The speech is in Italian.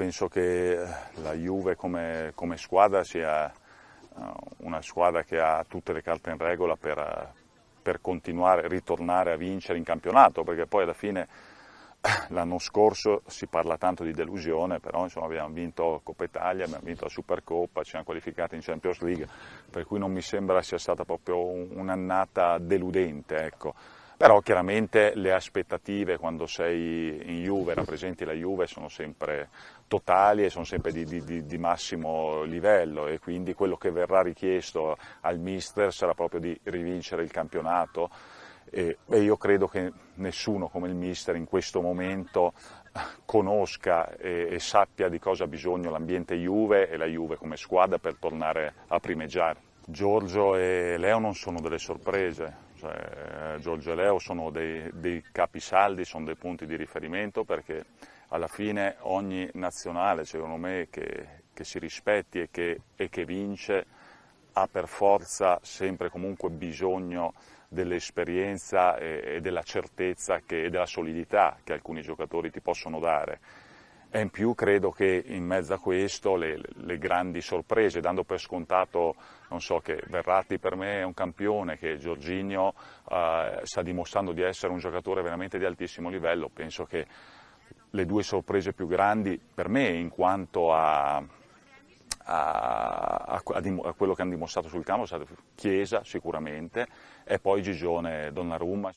penso che eh, la Juve come, come squadra sia eh, una squadra che ha tutte le carte in regola per, eh, per continuare, ritornare a vincere in campionato, perché poi alla fine l'anno scorso si parla tanto di delusione, però insomma, abbiamo vinto Coppa Italia, abbiamo vinto la Supercoppa, ci siamo qualificati in Champions League, per cui non mi sembra sia stata proprio un'annata deludente. Ecco però chiaramente le aspettative quando sei in Juve, rappresenti la Juve, sono sempre totali e sono sempre di, di, di, massimo livello e quindi quello che verrà richiesto al mister sarà proprio di rivincere il campionato e, e io credo che nessuno come il mister in questo momento conosca e, e sappia di cosa ha bisogno l'ambiente Juve e la Juve come squadra per tornare a primeggiare. Giorgio e Leo non sono delle sorprese, cioè, eh, Giorgio e Leo sono dei, dei capisaldi, sono dei punti di riferimento perché alla fine ogni nazionale, secondo me, che, che si rispetti e che, e che, vince ha per forza sempre e comunque bisogno dell'esperienza e, e della certezza che, e della solidità che alcuni giocatori ti possono dare. E in più credo che in mezzo a questo le, le grandi sorprese, dando per scontato so, che Verratti per me è un campione, che Giorginio eh, sta dimostrando di essere un giocatore veramente di altissimo livello, penso che le due sorprese più grandi per me in quanto a, a, a, a quello che hanno dimostrato sul campo sono state Chiesa sicuramente e poi Gigione Donnarumma.